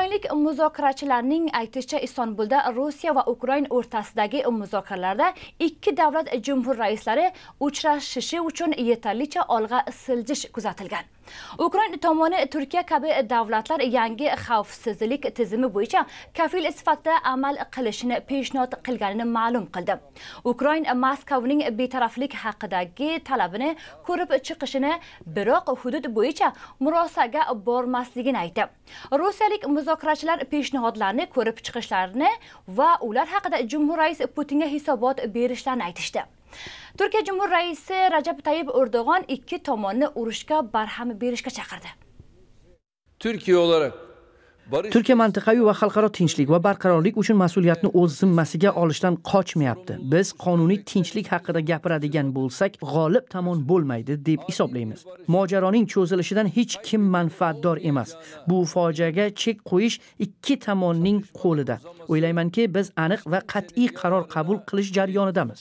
O'zbekistonlik muzokarachilarning aytishicha Istanbulda Rossiya va Ukraina o'rtasidagi muzokaralarda ikki davlat jumhur raislari uchrashishi uchun yetarlicha olg'a siljish kuzatilgan. ukraina tomoni turkiya kabi davlatlar yangi xavfsizlik tizimi bo'yicha kafil sifatida amal qilishini peshnod qilganini ma'lum qildi ukraina moskvaning betaraflik haqidagi talabini ko'rib chiqishini biroq hudud bo'yicha murosaga bormasligini aytdi rossiyalik muzokarachilar peshnihodlarni ko'rib chiqishlarini va ular haqida jumhur rais putinga hisobot berishlarini aytishdi turkiya jumhur raisi rajab tayyib erdo'g'on ikki tomonni urushga barham berishga chaqirdi turkiya olarak turkiya mantiqaviy va xalqaro tinchlik va barqarorlik uchun mas'uliyatni o'z zimmasiga olishdan qochmayapti biz qonuniy tinchlik haqida gapiradigan bo'lsak g'olib tomon bo'lmaydi deb hisoblaymiz mojaroning cho'zilishidan hech kim manfaatdor emas bu fojiaga chek qo'yish ikki tomonning qo'lida o'ylaymanki biz aniq va qat'iy qaror qabul qilish jarayonidamiz